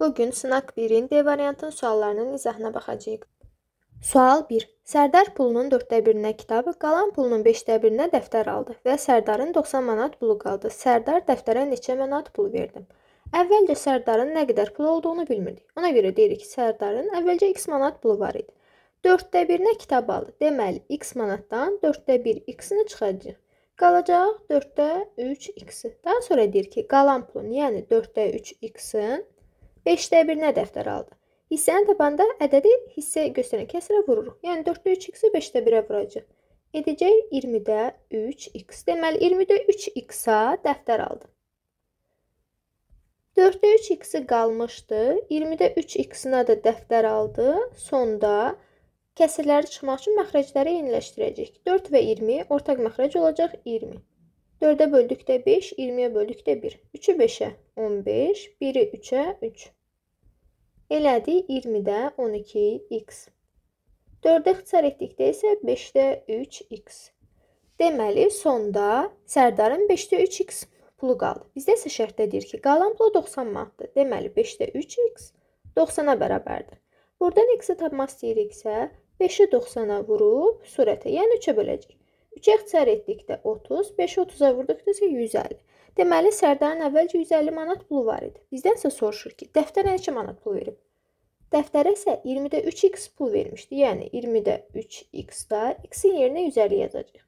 Bugün sınaq 1-in D variantının suallarının izahına baxacağıq. Sual 1. Sərdar pulunun 4də birinə kitabı, qalan pulunun 5də birinə dəftər aldı və Sərdarın 90 manat pulu qaldı. Sərdar dəftərə neçə manat pul verdi? Əvvəlcə Sərdarın nə qədər pul olduğunu bilmirdik. Ona görə deyirik ki, Sərdarın əvvəlcə x manat pulu var idi. 4də birinə kitab aldı. Deməli, x manatdan 4də 1 x-ini çıxacağıq. Qalacaq 4də 3 x. Daha sonra deyir ki, qalan pulun, yəni 4də 3 x-in 5-də 1-nə dəftər aldı. Hissəni tapanda ədədi hissə göstərən kəsrə vururuq. Yəni 4-də 3x-i 5-də 1-ə vuracaq. Edəcək 20-də 3x. Deməli 20-də 3x-a dəftər aldı. 4-də 3x-i qalmışdı. 20-də 3x-ına da dəftər aldı. Sonda kəsirləri çıxmaq üçün məxrəcləri yeniləşdirəcək. 4 və 20 ortaq məxrəc olacaq 20. 4-ə böldükdə 5, 20-yə böldükdə 1. 3-ü 5-ə 15, 1-i 3-ə 3. Elədi 20-də 12x. 4-ə xüsar etdikdə isə 5-də 3x. Deməli, sonda Sərdarın 5-də 3x pulu qaldı. Bizdə isə şərtdə deyir ki, qalan pulu 90 manatdır. Deməli, 5-də 3x 90-a bərabərdir. Buradan x-i tapmaq istəyiriksə, 5-i 90-a vurub sürətə, yəni 3-ə böləcək. 3 ixtisar etdikdə 30, 5-i 30-a vurduqda isə 150. Deməli, Sərdarın əvvəlcə 150 manat pulu var idi. Bizdən isə soruşur ki, dəftərə neçə manat pul verib? Dəftərə isə 20-də 3x pul vermişdi. Yəni 20-də 3x-da x-in yerinə 150 yazacağıq.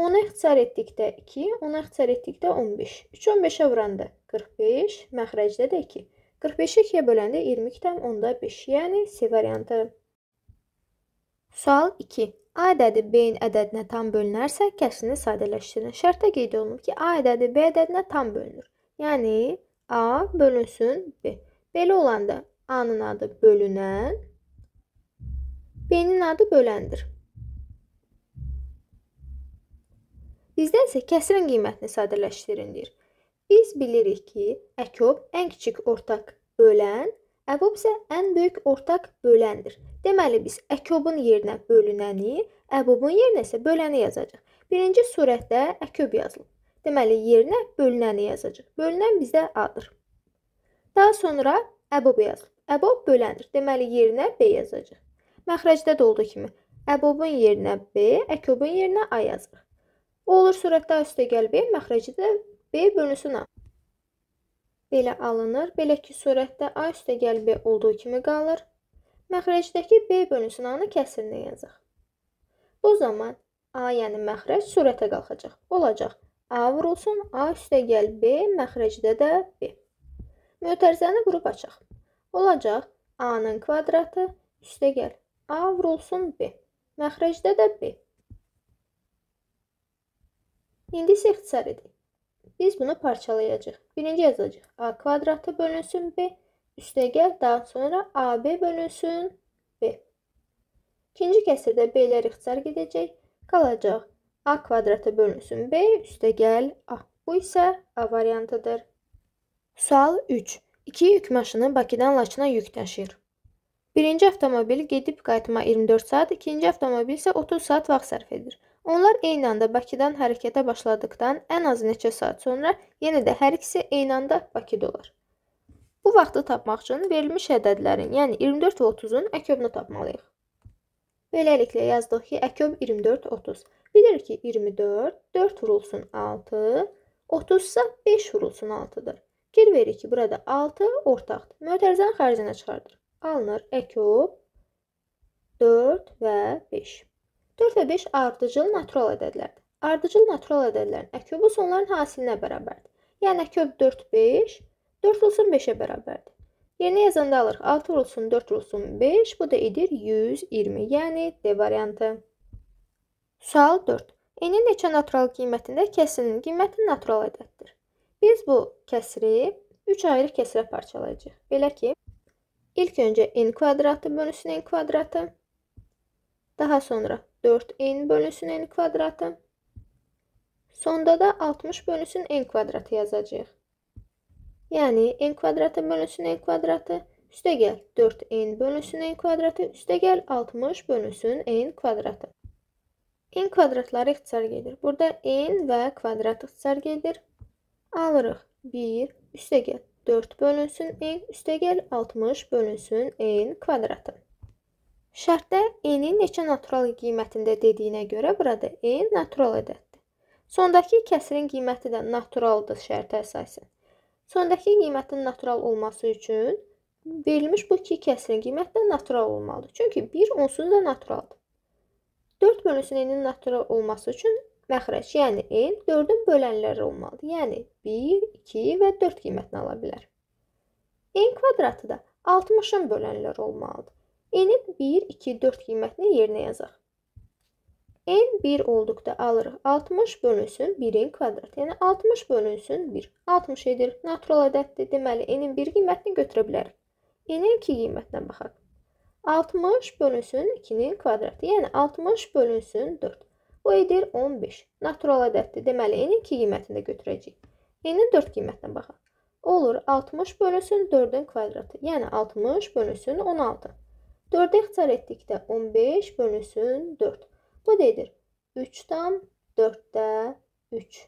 10-a ixtisar etdikdə 2, 10-a ixtisar etdikdə 15. 3 15-ə vuranda 45, məxrəcdə də 2. 45-i 2-yə böləndə 22 tam 10-da 5, yəni C variantı. Sual 2. A ədədi B-in ədədinə tam bölünərsə, kəsrini sadələşdirin. Şərtə qeyd olunub ki, A ədədi B ədədinə tam bölünür. Yəni A bölünsün B. Belə olanda A-nın adı bölünən, B-nin adı böləndir. Bizdən isə kəsrin qiymətini sadələşdirin deyir. Biz bilirik ki, əkob ən kiçik ortaq bölən, əbob isə ən böyük ortaq böləndir. Deməli biz əkobun yerinə bölünəni, əbobun yerinə isə böləni yazacağıq. Birinci surətdə əkob yazılıb. Deməli yerinə bölünəni yazacağıq. Bölünən bizdə A-dır. Daha sonra əbob yazılıb. Əbob böləndir. Deməli yerinə B yazacağıq. Məxrəcdə də olduğu kimi əbobun yerinə B, əkobun yerinə A yazırıq. O olur surətdə üstə gəl B, məxrəcdə B bölünsün A. Belə alınır. Belə ki, surətdə A üstə gəl B olduğu kimi qalır. Məxrəcdəki B bölünsünanı kəsirlə yazaq. Bu zaman A-yəni məxrəc sürətə qalxacaq. Olacaq A vurulsun, A üstəgəl B, məxrəcdə də B. Mötərizəni vurub açaq. Olacaq A-nın kvadratı üstəgəl A vurulsun B, məxrəcdə də B. İndi isə ixtisar edək. Biz bunu parçalayacaq. Birinci yazacaq A kvadratı bölünsün B, üstəgəl daha sonra AB bölünsün B. İkinci kəsrdə B-lər ixtisar gedəcək, qalacaq A kvadrata bölünsün B üstəgəl A. Bu isə A variantıdır. Sual 3. İki yük maşını Bakıdan Laçına yük daşıyır. Birinci avtomobil gedib qayıtma 24 saat, ikinci avtomobil isə 30 saat vaxt sərf edir. Onlar eyni anda Bakıdan hərəkətə başladıqdan ən az neçə saat sonra yenə də hər ikisi eyni anda Bakıda olar. Bu vaxtı tapmaq üçün verilmiş ədədlərin, yəni 24 və 30-un əköbünü tapmalıyıq. Beləliklə yazdıq ki, əköb 24, 30. Bilirik ki, 24, 4 vurulsun 6, 30 isə 5 vurulsun 6-dır. Geri veririk ki, burada 6 ortaqdır. Mötərizənin xaricinə çıxardır. Alınır əköb 4 və 5. 4 və 5 ardıcıl natural ədədlərdir. Ardıcıl natural ədədlərin əköbü sonların hasilinə bərabərdir. Yəni əköb 4, 5 4 olsun 5-ə bərabərdir. Yerinə yəni yazanda alırıq. 6 olsun 4 olsun 5. Bu da edir 120. Yəni D variantı. Sual 4. Enin neçə natural qiymətində kəsirin qiyməti natural ədəddir. Biz bu kəsiri 3 ayrı kəsirə parçalayacağıq. Belə ki, ilk öncə n kvadratı bölünsün n kvadratı. Daha sonra 4n bölünsün n kvadratı. Sonda da 60 bölünsün n kvadratı yazacağıq. Yəni n kvadratı bölünsün n kvadratı üstəgəl 4n bölünsün n kvadratı üstəgəl 60 bölünsün n kvadratı. n kvadratları ixtisar gedir. Burada n və kvadrat ixtisar gedir. Alırıq 1 üstəgəl 4 bölünsün n üstəgəl 60 bölünsün n kvadratı. Şərtdə n-in neçə natural qiymətində dediyinə görə burada n natural ədəddir. Sondakı kəsirin qiyməti də naturaldır şərtə əsasən. Sondakı qiymətin natural olması üçün verilmiş bu iki kəsirin qiyməti də natural olmalıdır. Çünki 1 onsuz da naturaldır. 4 bölünsün n-in natural olması üçün məxrəc, yəni n 4-ün bölənləri olmalıdır. Yəni 1, 2 və 4 qiymətini ala bilər. n kvadratı da 60-ın bölənləri olmalıdır. n-in 1, 2, 4 qiymətini yerinə yazaq n 1 olduqda alırıq 60 bölünsün 1-in kvadrat. Yəni 60 bölünsün 1. 60 edir. Natural ədəddir. Deməli n-in 1 qiymətini götürə bilərik. n-in 2 qiymətinə baxaq. 60 bölünsün 2-nin kvadratı. Yəni 60 bölünsün 4. Bu edir 15. Natural ədəddir. Deməli n-in 2 qiymətini də götürəcəyik. n-in 4 qiymətinə baxaq. Olur 60 bölünsün 4-ün kvadratı. Yəni 60 bölünsün 16. 4-ə ixtisar etdikdə 15 bölünsün 4. Bu nedir? 3-dən 4-də 3.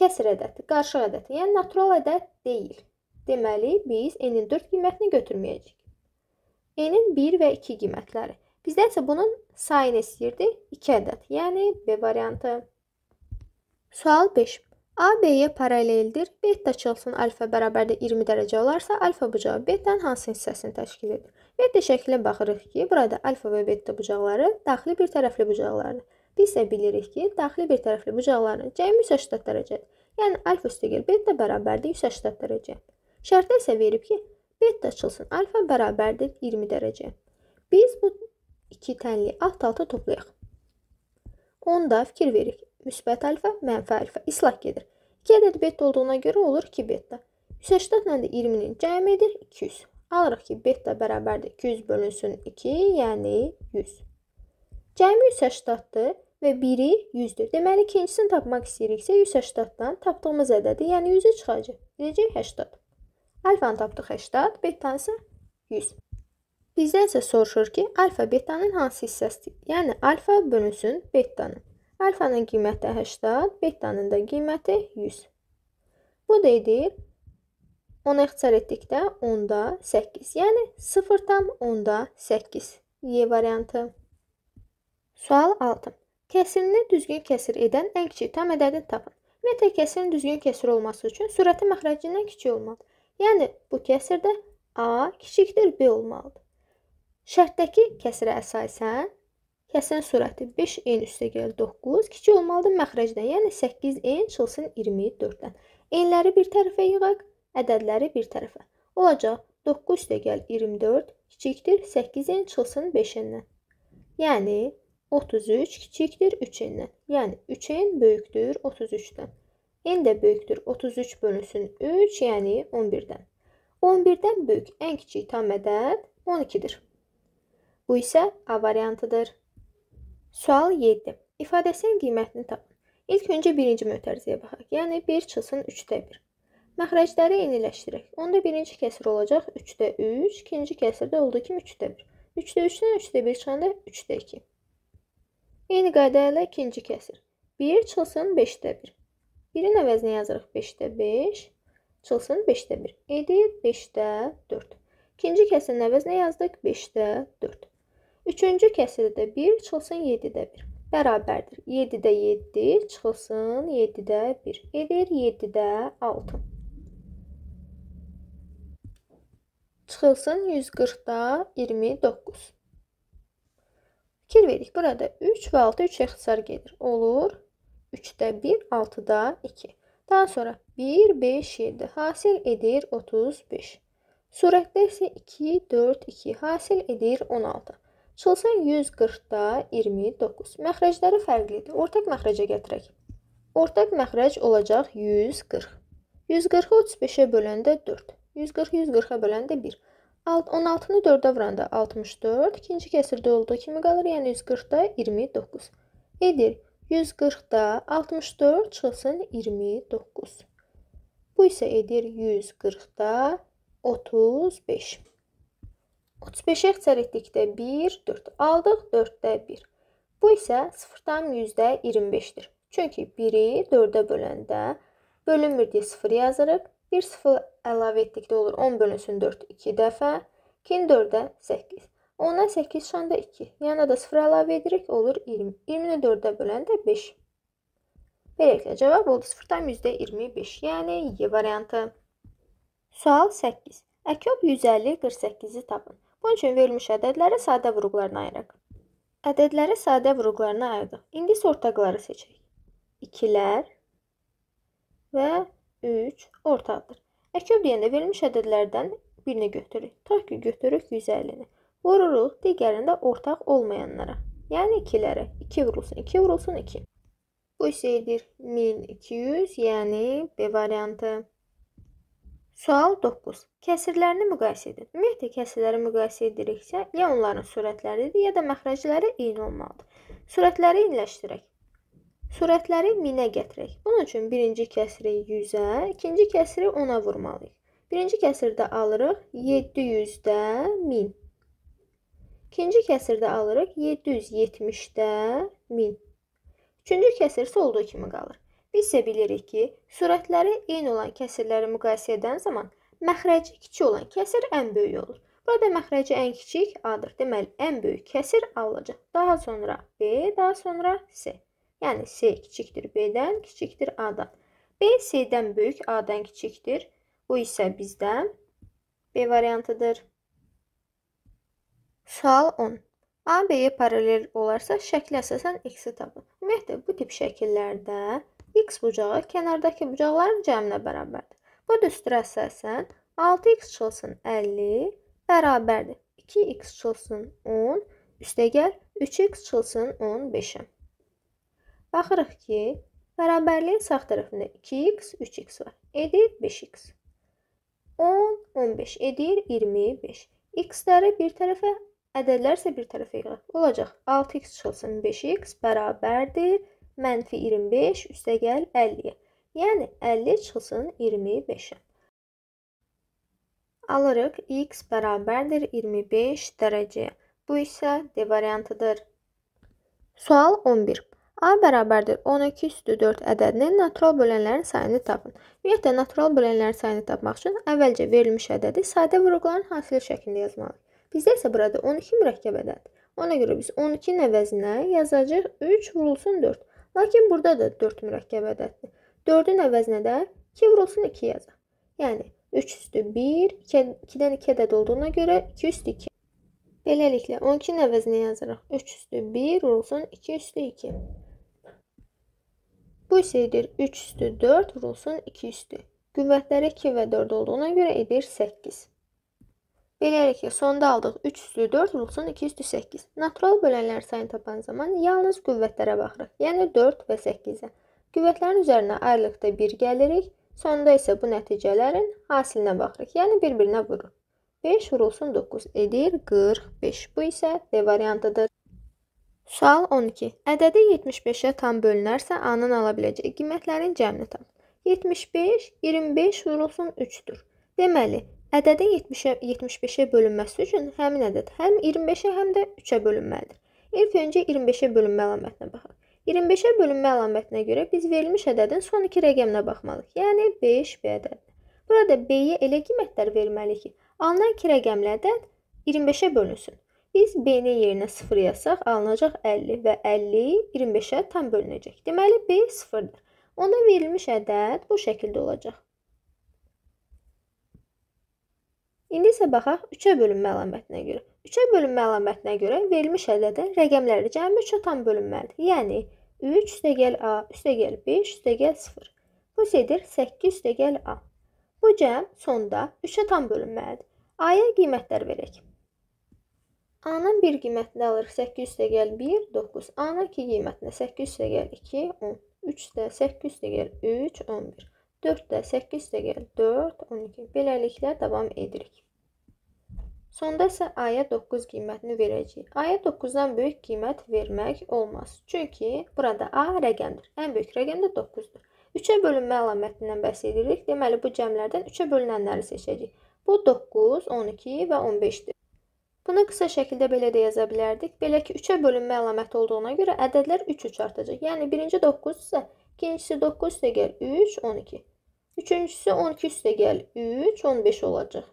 Kəsir ədədi, qarşıq ədədi, yəni natural ədəd deyil. Deməli, biz n-in 4 qiymətini götürməyəcəyik. n-in 1 və 2 qiymətləri. Bizdən isə bunun sayını istəyirdi 2 ədəd, yəni B variantı. Sual 5. A B-yə paraleldir. Beta açılsın alfa bərabərdə 20 dərəcə olarsa, alfa bucağı B-dən hansı hissəsini təşkil edir? Bir də şəklə baxırıq ki, burada alfa və beta bucaqları daxili bir tərəfli bucaqlardır. Biz isə bilirik ki, daxili bir tərəfli bucaqların cəmi 180 dərəcədir. Yəni alfa üstəgəl beta bərabərdir 180 dərəcə. Şərtdə isə verib ki, beta açılsın, alfa bərabərdir 20 dərəcə. Biz bu iki tənli alt-alta toplayaq. Onda fikir veririk. Müsbət alfa, mənfi alfa islah gedir. 2 ədəd beta olduğuna görə olur 2 beta. 180 ilə də 20-nin cəmi edir 200. Alırıq ki, beta bərabərdir 200 bölünsün 2, yəni 100. Cəmi 180-dır və biri 100-dür. Deməli, ikincisini tapmaq istəyiriksə, 180-dan tapdığımız ədədi, yəni 100-ü çıxacaq. Biləcək 80. Alfanı tapdıq 80, betanı isə 100. Bizdən isə soruşur ki, alfa betanın hansı hissəsidir? Yəni, alfa bölünsün betanın. Alfanın qiyməti 80, betanın da qiyməti 100. Bu da edir 10 ixtisar etdikdə 10-da 8. Yəni 0,8 Y variantı. Sual 6. Kəsirini düzgün kəsir edən ən kiçik tam ədədini tapın. Metr kəsirinin düzgün kəsir olması üçün sürəti məxrəcindən kiçik olmalıdır. Yəni bu kəsirdə A kiçikdir B olmalıdır. Şərtdəki kəsirə əsasən kəsirin sürəti 5 n üstə gəl 9 kiçik olmalıdır məxrəcdən, yəni 8 n çıxılsın 24-dən. N-ləri bir tərəfə yığaq ədədləri bir tərəfə. Olacaq 9 üstəgəl 24 kiçikdir 8-in çıxsın 5-indən. Yəni 33 kiçikdir 3-indən. Yəni 3-in böyükdür 33-dən. n də böyükdür 33 bölünsün 3, yəni 11-dən. 11-dən böyük ən kiçik tam ədəd 12-dir. Bu isə A variantıdır. Sual 7. İfadəsinin qiymətini tapın. İlk öncə birinci mötərizəyə baxaq. Yəni 1 çıxsın 3-də 1. Məxrəcləri eyniləşdirək. Onda birinci kəsir olacaq 3-də 3, ikinci kəsirdə olduğu kimi 3-də 1. 3-də 3-dən 3-də 1 çıxanda 3-də 2. Eyni qayda ilə ikinci kəsir. 1 çıxsın 5-də 1. 1-in əvəzinə yazırıq 5-də 5, çıxsın 5-də 1. Edir 5-də 4. İkinci kəsirin əvəzinə yazdıq 5-də 4. Üçüncü kəsirdə 1 çıxsın 7-də 1. Bərabərdir. 7-də 7 çıxılsın 7-də 1. Edir 7-də 6. Çıxılsın 140-da 29. Fikir verik. Burada 3 və 6 3 ixtisar gedir. Olur 3-də 1, 6-da 2. Daha sonra 1, 5, 7 hasil edir 35. Sürətdə isə 2, 4, 2 hasil edir 16. Çıxılsın 140-da 29. Məxrəcləri fərqlidir. Ortaq məxrəcə gətirək. Ortaq məxrəc olacaq 140. 140-ı 35-ə böləndə 4. 140-140-a böləndə 1. 16-nı 4-ə vuranda 64, ikinci kəsirdə olduğu kimi qalır, yəni 140-da 29. Edir, 140-da 64 çıxılsın 29. Bu isə edir 140-da 35. 35-ə ixtisar etdikdə 1, 4 aldıq, 4-də 1. Bu isə 0-dan 100-də 25-dir. Çünki 1-i 4-ə böləndə bölünmür deyə 0 yazırıq. 1 sıfır əlavə etdikdə olur 10 bölünsün 4 2 dəfə. Kin 4-ə 8. 10-a 8 şanda 2. Yana yəni da 0 əlavə edirik olur 20. 20-ni 4-ə bölən də 5. Beləliklə cavab oldu 0-dan %25. Yəni Y variantı. Sual 8. Əkob 150 48-i tapın. Bunun üçün verilmiş ədədləri sadə vurğularına ayıraq. Ədədləri sadə vurğularına ayırdıq. İndi isə ortaqları seçək. İkilər və 3 ortaqdır. Əkəv deyəndə verilmiş ədədlərdən birini götürürük. Tutaq ki, götürürük 150-ni. Vururuq digərində ortaq olmayanlara. Yəni 2-lərə. 2 vurulsun, 2 vurulsun, 2. Bu isə edir 1200, yəni B variantı. Sual 9. Kəsirlərini müqayisə edin. Ümumiyyətlə kəsirləri müqayisə ediriksə, ya onların sürətləridir, ya da məxrəcləri eyni olmalıdır. Sürətləri eyniləşdirək. Sürətləri 1000-ə gətirək. Bunun üçün birinci kəsri 100-ə, ikinci kəsri 10-a vurmalıyıq. Birinci kəsirdə alırıq 700-də 1000. İkinci kəsirdə alırıq 770-də 1000. Üçüncü kəsir isə olduğu kimi qalır. Biz isə bilirik ki, sürətləri eyni olan kəsirləri müqayisə edən zaman məxrəci kiçik olan kəsir ən böyük olur. Burada məxrəci ən kiçik A-dır. Deməli, ən böyük kəsir A olacaq. Daha sonra B, daha sonra C. Yəni S kiçikdir B-dən, kiçikdir A-dan. B C-dən böyük, A-dan kiçikdir. Bu isə bizdə B variantıdır. Sual 10. A B-yə paralel olarsa, şəklə əsasən x-i tapın. Ümumiyyətlə bu tip şəkillərdə x bucağı kənardakı bucaqların cəminə bərabərdir. Bu düsturə əsasən 6x çıxılsın 50 bərabərdir. 2x çıxılsın 10 üstəgəl 3x çıxılsın 15-ə. Baxırıq ki, bərabərliyin sağ tərəfində 2x, 3x var. Edir 5x. 10, 15 edir 25. X-ləri bir tərəfə, ədədlər isə bir tərəfə yığılır. Olacaq 6x çıxılsın 5x bərabərdir mənfi 25 üstəgəl 50-yə. Yəni 50 çıxılsın 25-ə. Alırıq x bərabərdir 25 dərəcəyə. Bu isə D variantıdır. Sual 11. A bərabərdir 12 üstü 4 ədədinin natural bölənlərin sayını tapın. Ümumiyyətlə, natural bölənlərin sayını tapmaq üçün əvvəlcə verilmiş ədədi sadə vurğuların hasili şəklində yazmalıyıq. Bizdə isə burada 12 mürəkkəb ədəddir. Ona görə biz 12-nin əvəzinə yazacağıq 3 vurulsun 4. Lakin burada da 4 mürəkkəb ədəddir. 4-ün əvəzinə də 2 vurulsun 2 yazaq. Yəni, 3 üstü 1, 2-dən 2 ədəd olduğuna görə 2 üstü 2. Beləliklə, 12-nin əvəzinə yazırıq 3 üstü 1, vurulsun 2 üstü 2. Bu isə edir 3 üstü 4 vurulsun 2 üstü. Qüvvətləri 2 və 4 olduğuna görə edir 8. Beləliklə sonda aldıq 3 üstü 4 vurulsun 2 üstü 8. Natural bölənlər sayını tapan zaman yalnız qüvvətlərə baxırıq. Yəni 4 və 8-ə. Qüvvətlərin üzərinə ayrılıqda 1 gəlirik. Sonda isə bu nəticələrin hasilinə baxırıq. Yəni bir-birinə vurur. 5 vurulsun 9 edir 45. Bu isə D variantıdır. Sual 12. Ədədi 75-ə tam bölünərsə A-nın ala biləcəyi qiymətlərin cəmini tap. 75 25 vurulsun 3-dür. Deməli, ədədin 70-ə 75-ə bölünməsi üçün həmin ədəd həm 25-ə həm də 3-ə bölünməlidir. İlk öncə 25-ə bölünmə əlamətinə baxaq. 25-ə bölünmə əlamətinə görə biz verilmiş ədədin son 2 rəqəminə baxmalıyıq. Yəni 5 B ədədi. Burada B-yə elə qiymətlər verməliyik ki, alınan 2 rəqəmli ədəd 25-ə bölünsün. Biz B-ni yerinə 0 yazsaq, alınacaq 50 və 50 25-ə tam bölünəcək. Deməli, B 0-dır. Ona verilmiş ədəd bu şəkildə olacaq. İndi isə baxaq 3-ə bölünmə əlamətinə görə. 3-ə bölünmə əlamətinə görə verilmiş ədədin rəqəmləri cəmi 3-ə tam bölünməlidir. Yəni, 3 üstəgəl A, üstəgəl 5, üstəgəl 0. Bu sedir 8 üstəgəl A. Bu cəm sonda 3-ə tam bölünməlidir. A-ya qiymətlər verək. A-nın bir qiymətini alırıq. 8 dəgəl 1, 9. A-nın 2 qiymətinə 8 dəgəl 2, 10. 3 də 8 dəgəl 3, 11. 4 də 8 dəgəl 4, 12. Beləliklə davam edirik. Sonda isə aya 9 qiymətini verəcəyik. Aya 9-dan böyük qiymət vermək olmaz. Çünki burada A rəqəmdir. Ən böyük rəqəm də 9-dur. 3-ə bölünmə əlamətindən bəhs edirik. Deməli bu cəmlərdən 3-ə bölünənləri seçəcəyik. Bu 9, 12 və 15-dir. Buna qısa şəkildə belə də yaza bilərdik. Belə ki, 3-ə bölünmə əlaməti olduğuna görə ədədlər 3-3 artacaq. Yəni birinci 9 isə ikincisi 9 üstə gəl 3, 12. Üçüncüsü 12 üstə gəl 3, 15 olacaq.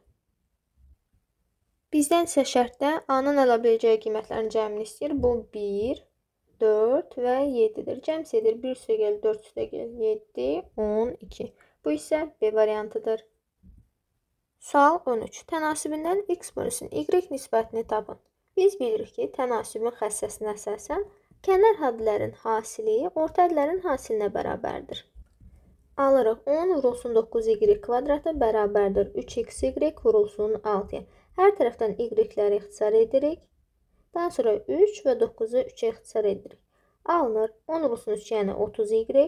Bizdən isə şərtdə A-nın ələ biləcəyi qiymətlərin cəmini istəyir. Bu 1, 4 və 7-dir. Cəms edir 1 üstə gəl 4 üstə gəl 7, 12. Bu isə B variantıdır. Sual 13. Tənasibindən x bölüsün y nisbətini tapın. Biz bilirik ki, tənasibin xəssəsinə əsasən kənar hədlərin hasili orta hədlərin hasilinə bərabərdir. Alırıq 10 vurulsun 9y kvadratı bərabərdir 3xy vurulsun 6-ya. Hər tərəfdən y-ləri ixtisar edirik. Daha sonra 3 və 9-u 3-ə ixtisar edirik. Alınır 10 vurulsun 3, yəni 30y,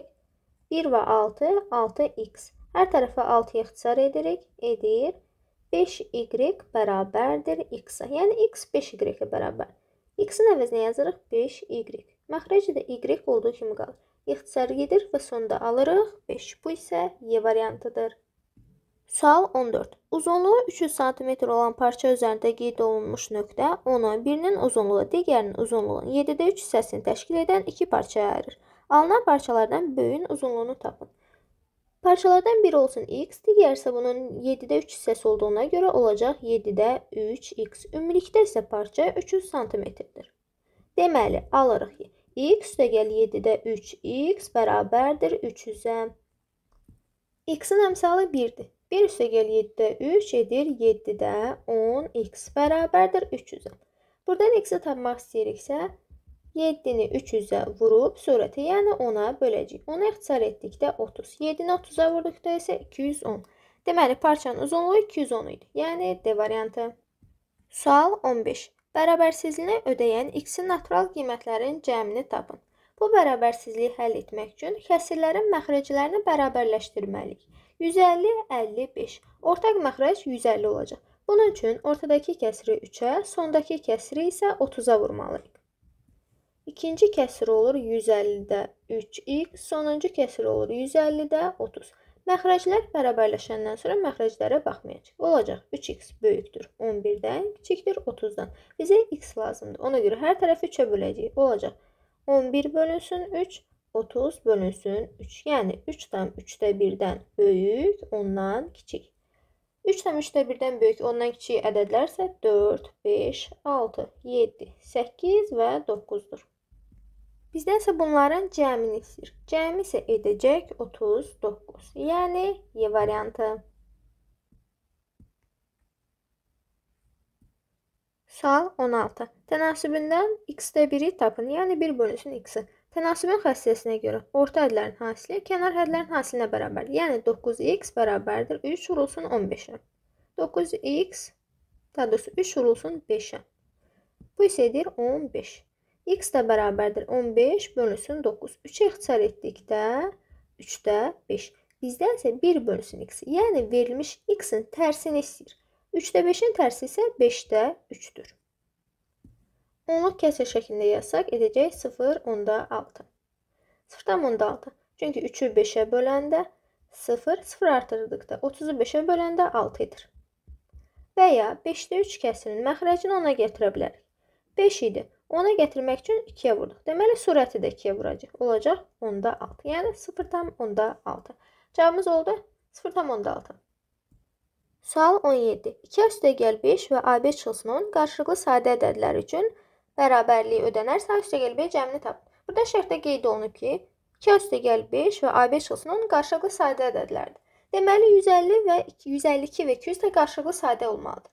1 və 6, 6x. Hər tərəfə 6-ya ixtisar edirik, edir. 5y bərabərdir x-a. Yəni, x 5y-ə bərabər. x-in əvəzinə yazırıq 5y. Məxrəcdə y olduğu kimi qalır. İxtisar gedir və sonda alırıq 5. Bu isə y variantıdır. Sual 14. Uzunluğu 300 sm olan parça üzərində qeyd olunmuş nöqtə onu birinin uzunluğu digərinin uzunluğunun 7-də 3 hissəsini təşkil edən iki parçaya ayırır. Alınan parçalardan böyüyün uzunluğunu tapın. Parçalardan biri olsun x, digər isə bunun 7-də 3 hissəsi olduğuna görə olacaq 7-də 3x. Ümumilikdə isə parça 300 sm-dir. Deməli, alırıq x üstəgəl 7-də 3x bərabərdir 300-ə. x-in əmsalı 1-dir. 1 üstəgəl 7-də 3 edir 7-də 10x bərabərdir 300-ə. Buradan x-i tapmaq istəyiriksə, 7-ni 300-ə vurub sürəti, yəni 10-a böləcəyik. Onu ixtisar etdikdə 30. 7-ni 30-a vurduqda isə 210. Deməli, parçanın uzunluğu 210 idi. Yəni D variantı. Sual 15. Bərabərsizliyini ödəyən x-in natural qiymətlərin cəmini tapın. Bu bərabərsizliyi həll etmək üçün kəsirlərin məxrəclərini bərabərləşdirməliyik. 150, 55. Ortaq məxrəc 150 olacaq. Bunun üçün ortadakı kəsiri 3-ə, sondakı kəsiri isə 30-a vurmalıyıq. İkinci kəsir olur 150-də 3x, sonuncu kəsir olur 150-də 30. Məxrəclər bərabərləşəndən sonra məxrəclərə baxmayacaq. Olacaq 3x böyükdür 11-dən, kiçikdir 30-dan. Bizə x lazımdır. Ona görə hər tərəfi 3-ə böləcəyik. Olacaq 11 bölünsün 3, 30 bölünsün 3. Yəni 3 tam 3-də 1-dən böyük, 10-dan kiçik. 3 tam 3-də 1-dən böyük, 10-dan kiçik ədədlərsə 4, 5, 6, 7, 8 və 9-dur. Bizdən isə bunların cəmini istəyir. Cəmi isə edəcək 39. Yəni Y variantı. Sual 16. Tənasübündən x-də 1-i tapın, yəni 1 bölünsün x-i. Tənasübün xəssiyyəsinə görə orta hədlərin hasili kənar hədlərin hasilinə bərabərdir. Yəni 9x bərabərdir 3 vurulsun 15-ə. 9x, daha doğrusu 3 vurulsun 5-ə. Bu isə edir 15. X də bərabərdir 15 bölünsün 9. 3-ə ixtisar etdikdə 3-də 5. Bizdən isə 1 bölünsün x. Yəni verilmiş x-in tərsini istəyir. 3-də 5-in tərsi isə 5-də 3-dür. Onluq kəsir şəklində yazsaq edəcək 0, 10-da 6. 0-dan 10-da 6. Çünki 3-ü 5-ə böləndə 0, 0 artırdıqda 30-u 5-ə böləndə 6 edir. Və ya 5-də 3 kəsirin məxrəcini ona gətirə bilərik. 5 idi. 10-a gətirmək üçün 2-yə vurduq. Deməli, sürəti də 2-yə vuracaq. Olacaq 10-da 6. Yəni 0,6. Cavabımız oldu 0,6. Sual 17. 2-yə üstə gəl 5 və A5 çıxılsının qarşılıqlı sadə ədədləri üçün bərabərliyi ödənərsə, A üstə gəl B cəmini tap. Burada şərtdə qeyd olunub ki, 2-yə üstə gəl 5 və A5 çıxılsının qarşılıqlı sadə ədədlərdir. Deməli, 150 və 252 və 200 də qarşılıqlı sadə olmalıdır.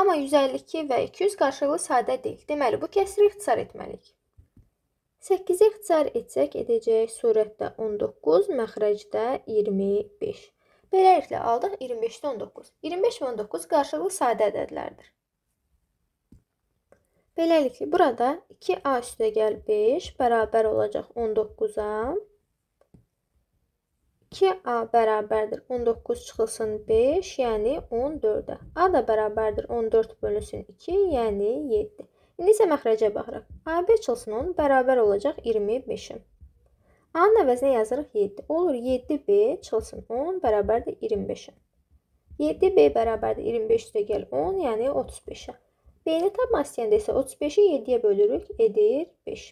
Amma 152 və 200 qarşılıqlı sadə deyil. Deməli, bu kəsri ixtisar etməliyik. 8-i ixtisar etsək edəcək surətdə 19, məxrəcdə 25. Beləliklə aldıq 25-də 19. 25 və 19 qarşılıqlı sadə ədədlərdir. Beləliklə burada 2a üstə gəl 5 bərabər olacaq 19-a. 2A bərabərdir 19 çıxılsın 5, yəni 14-ə. A da bərabərdir 14 bölünsün 2, yəni 7. İndi isə məxrəcə baxıraq. AB çıxılsın 10, bərabər olacaq 25-ə. A-nın əvəzinə yazırıq 7. Olur 7B çıxılsın 10, bərabərdir 25-ə. 7B bərabərdir 25 üstə gəl 10, yəni 35-ə. B-ni tapmaq istəyəndə isə 35-i 7-yə bölürük, edir 5.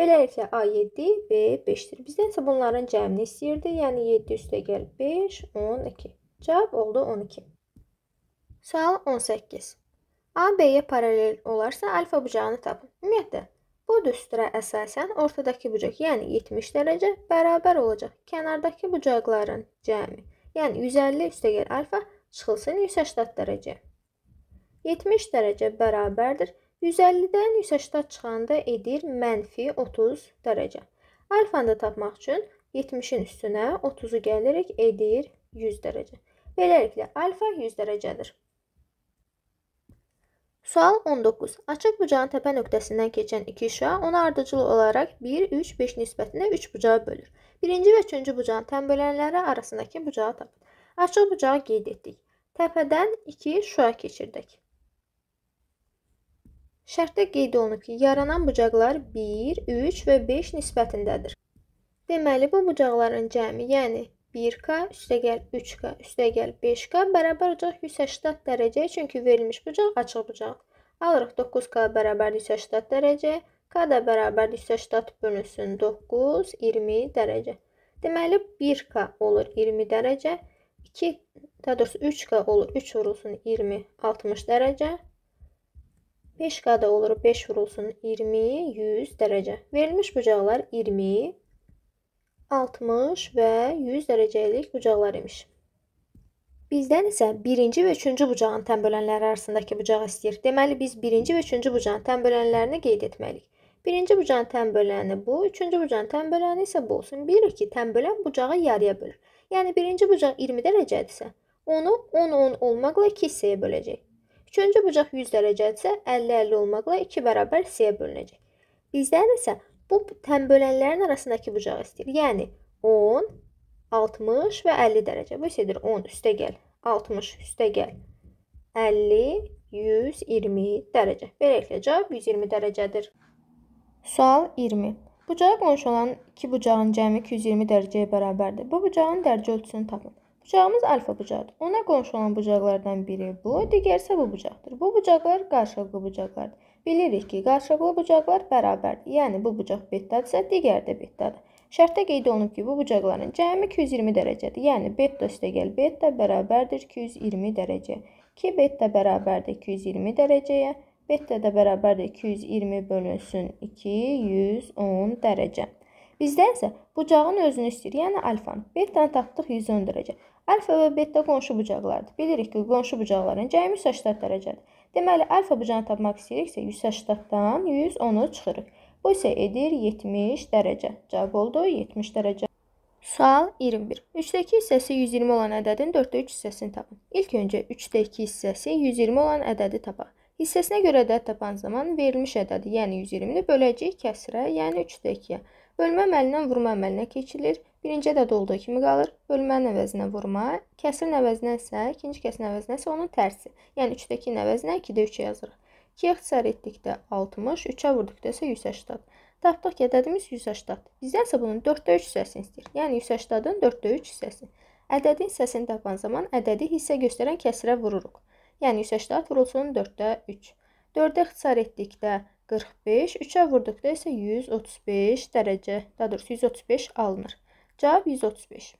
Beləliklə A7 B5-dir. Bizdən isə bunların cəmini istəyirdi. Yəni 7 üstə gəl 5, 12. Cavab oldu 12. Sual 18. A B-yə paralel olarsa alfa bucağını tapın. Ümumiyyətlə bu düstura əsasən ortadakı bucaq, yəni 70 dərəcə bərabər olacaq kənardakı bucaqların cəmi. Yəni 150 üstəgəl alfa çıxılsın 180 dərəcə. 70 dərəcə bərabərdir 150-dən 180-ə çıxanda edir mənfi 30 dərəcə. Alfanı da tapmaq üçün 70-in üstünə 30-u gəlirik, edir 100 dərəcə. Beləliklə, alfa 100 dərəcədir. Sual 19. Açıq bucağın təpə nöqtəsindən keçən iki şüa ona ardıcıl olaraq 1, 3, 5 nisbətində 3 bucağı bölür. Birinci və üçüncü bucağın təmbələnləri arasındakı bucağı tapın. Açıq bucağı qeyd etdik. Təpədən 2 şüa keçirdik. Şərtdə qeyd olunub ki, yaranan bucaqlar 1, 3 və 5 nisbətindədir. Deməli, bu bucaqların cəmi, yəni 1K üstəgəl 3K üstəgəl 5K bərabər olacaq 180 dərəcəyə, çünki verilmiş bucaq açıq bucaq. Alırıq 9K bərabər 180 dərəcə, K da bərabər 180 bölünsün 9, 20 dərəcə. Deməli, 1K olur 20 dərəcə, 2, daha doğrusu 3K olur 3 vurulsun 20, 60 dərəcə. 5 qada olur, 5 vurulsun 20, 100 dərəcə. Verilmiş bucaqlar 20, 60 və 100 dərəcəlik bucaqlar imiş. Bizdən isə birinci və üçüncü bucağın tənbölənləri arasındakı bucağı istəyir. Deməli, biz birinci və üçüncü bucağın tənbölənlərini qeyd etməliyik. Birinci bucağın tənböləni bu, üçüncü bucağın tənböləni isə bu olsun. Bilirik ki, tənbölən bucağı yarıya bölür. Yəni, birinci bucaq 20 dərəcədirsə, onu 10-10 olmaqla 2 hissəyə böləcək. Üçüncü bucaq 100 dərəcədirsə 50-50 olmaqla 2 bərabər C-yə bölünəcək. Bizdən isə bu təmbölənlərin arasındakı bucağı istəyir. Yəni 10, 60 və 50 dərəcə. Bu isə 10 üstə gəl, 60 üstə gəl, 50, 120 dərəcə. Beləliklə cavab 120 dərəcədir. Sual 20. Bucağa qonşu olan iki bucağın cəmi 120 dərəcəyə bərabərdir. Bu bucağın dərəcə ölçüsünü tapın. Bucağımız alfa bucağıdır. Ona qonşu olan bucaqlardan biri bu, digərsə bu bucaqdır. Bu bucaqlar qarşılıqlı bucaqlardır. Bilirik ki, qarşılıqlı bucaqlar bərabərdir. Yəni bu bucaq betdadirsə, digəri də betdadır. Şərtdə qeyd olunub ki, bu bucaqların cəmi 220 dərəcədir. Yəni betda üstəgəl betda bərabərdir 220 dərəcə. 2 betda bərabərdir 220 dərəcəyə. Betda da bərabərdir 220 bölünsün 210 dərəcə. Bizdə isə bucağın özünü istəyir, yəni alfanı. Betanı tapdıq 110 dərəcə. Alfa və beta qonşu bucaqlardır. Bilirik ki, qonşu bucaqların cəmi 180 dərəcədir. Deməli, alfa bucağını tapmaq istəyiriksə 180-dan 110-u çıxırıq. Bu isə edir 70 dərəcə. Cavab oldu 70 dərəcə. Sual 21. 3-dəki hissəsi 120 olan ədədin 4-də 3 hissəsini tapın. İlk öncə 3-dəki hissəsi 120 olan ədədi tapaq. Hissəsinə görə ədəd tapan zaman verilmiş ədədi, yəni 120-ni böləcəyik kəsrə, yəni 3-də 2-yə. Bölmə əməlindən vurma əməlinə keçilir. Birinci ədəd olduğu kimi qalır. Bölmənin əvəzinə vurma, kəsrin əvəzinə isə, ikinci kəsrin əvəzinə isə onun tərsi. Yəni 3-də 2-nin əvəzinə 2-də 3 yazırıq. 2-yə ixtisar etdikdə 60, 3-ə vurduqda isə 180. Tapdıq ki, ədədimiz 180. Bizdən isə bunun 4-də 3 hissəsini istəyir. Yəni 180-ın 4-də 3 hissəsi. Ədədin hissəsini tapan zaman ədədi hissə göstərən kəsirə vururuq. Yəni 180 vurulsun 4-də 3. 4-ə ixtisar etdikdə 45, 3-ə vurduqda isə 135 dərəcə, daha doğrusu 135 alınır. Cavab 135.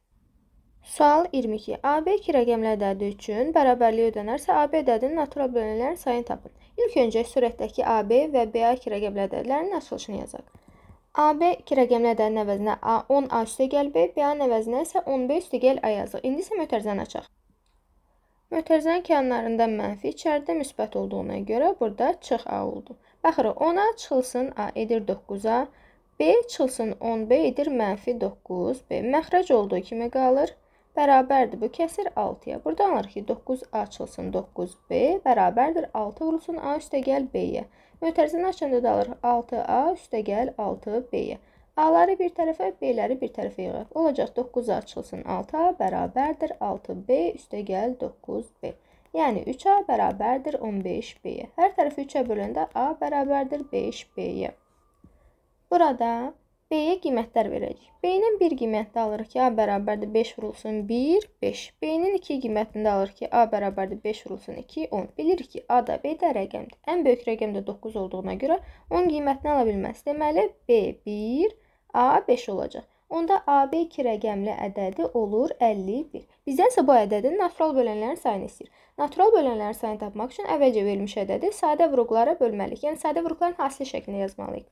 Sual 22. AB iki rəqəmli ədədi üçün bərabərliyi ödənərsə, AB ədədinin natural bölünənlərin sayını tapın. İlk öncə sürətdəki AB və BA iki rəqəmli ədədlərinin açılışını yazaq. AB 2 rəqəmli ədədin əvəzinə A 10A üstə gəl B, B-nin əvəzinə isə 10B üstə gəl A yazıq. İndi isə mötərizəni açaq. Mötərizənin kənarında mənfi, içəridə müsbət olduğuna görə burada çıx A oldu. Axırı 10-a çıxılsın A edir 9-a. B çıxılsın 10B edir mənfi 9B. Məxrəc olduğu kimi qalır. Bərabərdir bu kəsir 6-ya. Buradan alırıq ki, 9 açılsın 9B bərabərdir 6 vurulsun A üstəgəl B-yə. Mötərizin açında da alırıq 6A üstəgəl 6B-yə. A-ları bir tərəfə, B-ləri bir tərəfə yığaq. Olacaq 9 açılsın 6A bərabərdir 6B üstəgəl 9B. Yəni 3A bərabərdir 15B-yə. Hər tərəfi 3-ə böləndə A bərabərdir 5B-yə. Burada B-yə qiymətlər verəcək. B-nin 1 qiymətini alırıq ki, A bərabərdir 5 vurulsun 1, 5. B-nin 2 qiymətini də alırıq ki, A bərabərdir 5 vurulsun 2, 10. Bilirik ki, A da B də rəqəmdir. Ən böyük rəqəm də 9 olduğuna görə 10 qiymətini ala bilməz. Deməli, B 1, A 5 olacaq. Onda AB 2 rəqəmli ədədi olur 51. Bizdən isə bu ədədin natural bölənlərin sayını istəyir. Natural bölənlərin sayını tapmaq üçün əvvəlcə verilmiş ədədi sadə vurğulara bölməliyik. Yəni sadə vurğuların hasili şəklində yazmalıyıq.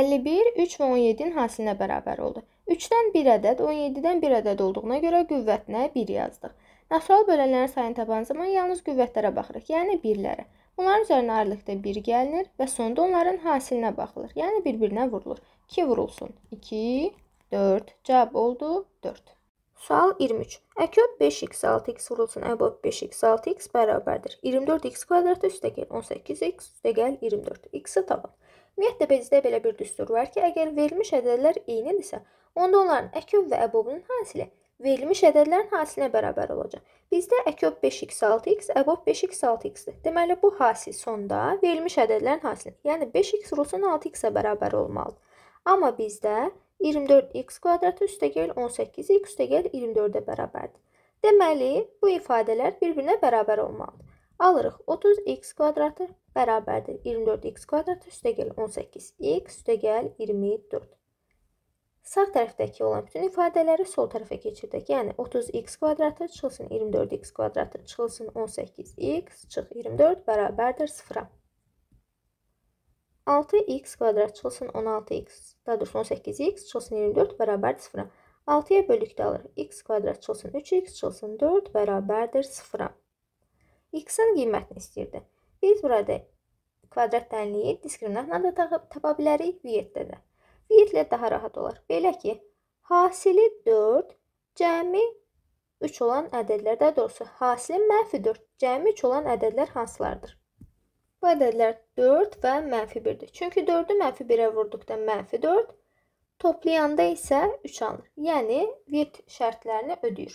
51 3 və 17-nin hasilinə bərabər oldu. 3-dən 1 ədəd, 17-dən 1 ədəd olduğuna görə qüvvətinə 1 yazdıq. Natural bölənlərin sayını tapan zaman yalnız qüvvətlərə baxırıq, yəni 1-lərə. Bunların üzərinə ayrılıqda 1 gəlinir və sonda onların hasilinə baxılır, yəni bir-birinə vurulur. 2 vurulsun. 2 4 cavab oldu 4. Sual 23. Əköb 5x 6x vurulsun əbob 5x 6x bərabərdir. 24x kvadratı üstə gəl 18x üstə gəl 24. X-i taban. Ümumiyyətlə bizdə belə bir düstur var ki, əgər verilmiş ədədlər eynidir isə, onda onların əköb və əbobunun hasili verilmiş ədədlərin hasilinə bərabər olacaq. Bizdə əköb 5x 6x, əbob 5x 6x-dir. Deməli bu hasil sonda verilmiş ədədlərin hasili, yəni 5x vurulsun 6x-ə bərabər olmalıdır. Amma bizdə 24x kvadratı üstəgəl 18x üstəgəl 24-ə bərabərdir. Deməli, bu ifadələr bir-birinə bərabər olmalıdır. Alırıq 30x kvadratı bərabərdir 24x kvadratı üstəgəl 18x üstəgəl 24. Sağ tərəfdəki olan bütün ifadələri sol tərəfə keçirdək. Yəni 30x kvadratı çıxılsın 24x kvadratı çıxılsın 18x çıx 24 bərabərdir 0-a. 6x kvadrat çıxılsın 16x, daha doğrusu 18x çıxılsın 24 bərabərdir 0-a. 6-ya bölükdə alır. x kvadrat çıxılsın 3x çıxılsın 4 bərabərdir 0-a. x-in qiymətini istəyirdi. Biz burada kvadrat dənliyi diskriminantla da tapa bilərik, viyyətdə də. Viyyətlə daha rahat olar. Belə ki, hasili 4, cəmi 3 olan ədədlər, daha doğrusu hasili mənfi 4, cəmi 3 olan ədədlər hansılardır? Bu ədədlər 4 və mənfi 1-dir. Çünki 4-ü mənfi 1-ə vurduqda mənfi 4, toplayanda isə 3 alınır. Yəni, virt şərtlərini ödəyir.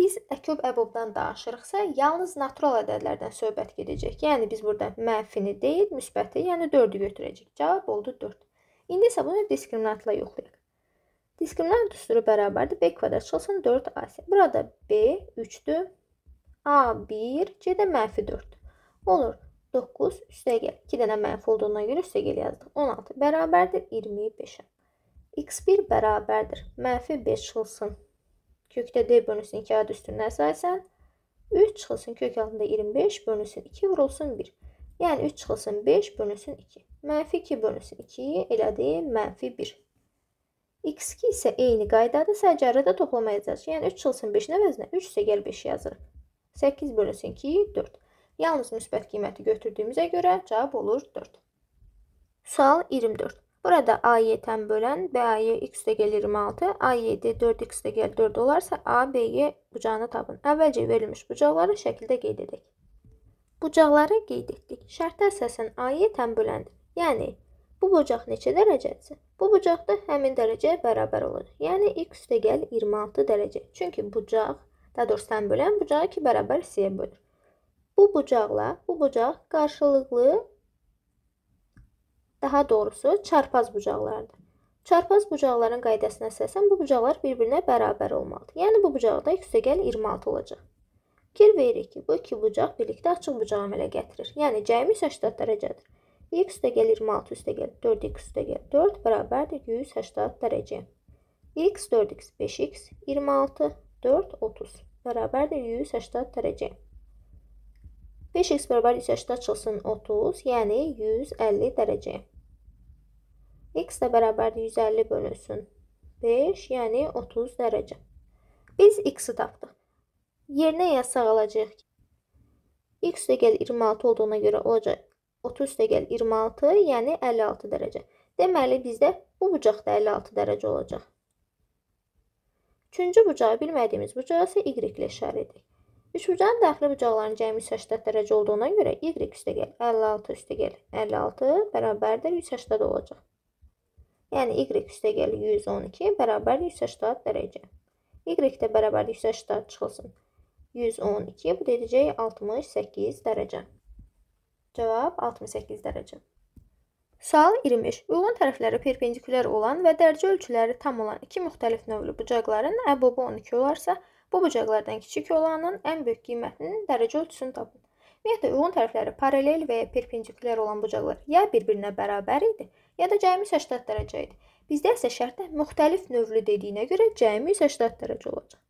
Biz əkub əbobdan danışırıqsa, yalnız natural ədədlərdən söhbət gedəcək. Yəni, biz burada mənfini deyil, müsbəti, yəni 4-ü götürəcək. Cavab oldu 4. İndi isə bunu diskriminantla yoxlayaq. Diskriminant düsturu bərabərdir. B kvadrat çıxılsın 4AC. Burada B 3-dür. A 1, C də mənfi 4. Olur. 9 üstə gəl. 2 dənə mənfi olduğuna görə üstə gəl yazdıq. 16 bərabərdir 25-ə. x1 bərabərdir. Mənfi 5 çıxılsın. Kökdə D bölünsün 2 adı üstünə əsasən. 3 çıxılsın kök altında 25 bölünsün 2 vurulsun 1. Yəni 3 çıxılsın 5 bölünsün 2. Mənfi 2 bölünsün 2 elədi mənfi 1. x2 isə eyni qaydada səcərdə də toplama yazacaq. Yəni 3 çıxılsın 5-in əvəzinə 3 isə gəl 5 yazırıq. 8 bölünsün 2 4. Yalnız müsbət qiyməti götürdüyümüzə görə cavab olur 4. Sual 24. Burada A-Y-dən bölən B-A-Y x degəl 26, A-Y-də 4x degəl 4 olarsa A, B-Y bucağını tapın. Əvvəlcə verilmiş bucaqları şəkildə qeyd edək. Bucaqları qeyd etdik. Şərtə əsasən A-Y-dən böləndir. Yəni, bu bucaq neçə dərəcədir? Bu bucaqda həmin dərəcəyə bərabər olacaq. Yəni, x degəl 26 dərəcə. Çünki bucaq, daha doğrusu dən bölən bucağı ki, bərabər C-yə bölür. Bu bucaqla bu bucaq qarşılıqlı daha doğrusu çarpaz bucaqlardır. Çarpaz bucaqların qaydasına əsasən bu bucaqlar bir-birinə bərabər olmalıdır. Yəni bu bucaqda üstəgəl 26 olacaq. Fikir veririk ki, bu iki bucaq birlikdə açıq bucağı əmələ gətirir. Yəni cəmi 180 dərəcədir. x üstəgəl 26 üstəgəl 4x üstəgəl 4 bərabərdir 180 dərəcəyə. x 4x 5x 26 4 30 bərabərdir 180 dərəcəyə. 5x yəni bərabər 380 çıxsın 30, yəni 150 dərəcəyə. x də bərabərdir 150 bölünsün 5, yəni 30 dərəcə. Biz x-i tapdıq. Yerinə yazsaq alacağıq ki, x üstəgəl 26 olduğuna görə olacaq 30 üstəgəl 26, yəni 56 dərəcə. Deməli, bizdə bu bucaqda 56 dərəcə olacaq. Üçüncü bucağı bilmədiyimiz bucağı isə y-lə işarə edirik. Üçbucağın daxili bucaqlarının cəmi 180 dərəcə olduğuna görə y üstəgəl 56 üstəgəl 56 bərabərdir 180 olacaq. Yəni y üstəgəl 112 bərabər 180 dərəcə. Y də bərabər 180 çıxılsın. 112 bu deyəcək 68 dərəcə. Cavab 68 dərəcə. Sual 20. Uyğun tərəfləri perpendikulyar olan və dərəcə ölçüləri tam olan iki müxtəlif növlü bucaqların əbobu 12 olarsa, bu Bu bucaqlardan kiçik olanın ən böyük qiymətinin dərəcə ölçüsünü tapın. Ümumiyyətlə uyğun tərəfləri paralel və ya perpendikulyar olan bucaqlar ya bir-birinə bərabər idi, ya da cəmi 180 dərəcə idi. Bizdə isə şərtdə müxtəlif növlü dediyinə görə cəmi 180 dərəcə olacaq.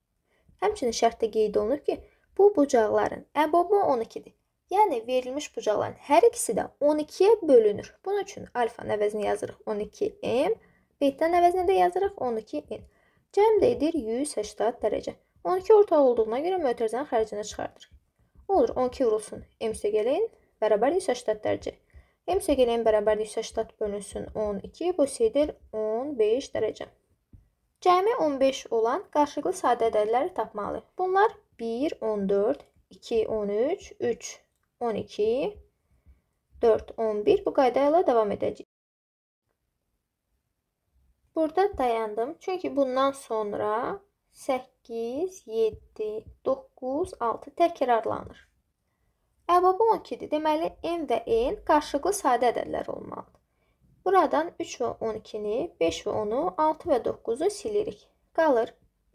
Həmçinin şərtdə qeyd olunur ki, bu bucaqların əbobmu 12-dir. Yəni verilmiş bucaqların hər ikisi də 12-yə bölünür. Bunun üçün alfanın əvəzinə yazırıq 12m, betanın əvəzinə də yazırıq 12n. Cəm də edir 180 dərəcə. 12 ortağı olduğuna görə mötərizənin xərcini çıxardırıq. Olur 12 vurulsun. M segeleyin bərabər 180 dərəcə. M segeleyin bərabər 180 bölünsün 12. Bu sedir 15 dərəcə. Cəmi 15 olan qarşılıqlı sadə ədədləri tapmalıyıq. Bunlar 1, 14, 2, 13, 3, 12, 4, 11 bu qayda ilə davam edəcəyik. Burada dayandım. Çünki bundan sonra 8, 7, 9, 6 təkrarlanır. Əbabı 12-dir. Deməli, M və N qarşılıqlı sadə ədədlər olmalıdır. Buradan 3 və 12-ni, 5 və 10-u, 6 və 9-u silirik. Qalır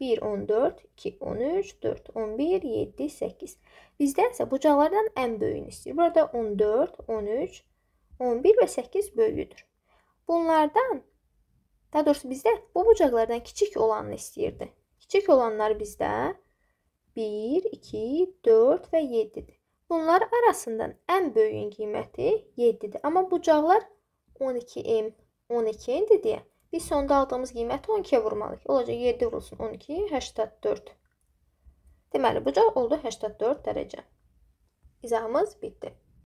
1, 14, 2, 13, 4, 11, 7, 8. Bizdən isə bucaqlardan ən böyüyünü istəyir. Burada 14, 13, 11 və 8 böyüyüdür. Bunlardan, daha doğrusu bizdə bu bucaqlardan kiçik olanını istəyirdi. Kiçik olanlar bizdə 1, 2, 4 və 7-dir. Bunlar arasından ən böyüyün qiyməti 7-dir. Amma bucaqlar 12M, 12-dir deyə biz sonda aldığımız qiyməti 12-yə vurmalıyıq. Olacaq 7 vurulsun 12, 84. Deməli, bucaq oldu 84 dərəcə. İzahımız bitdi.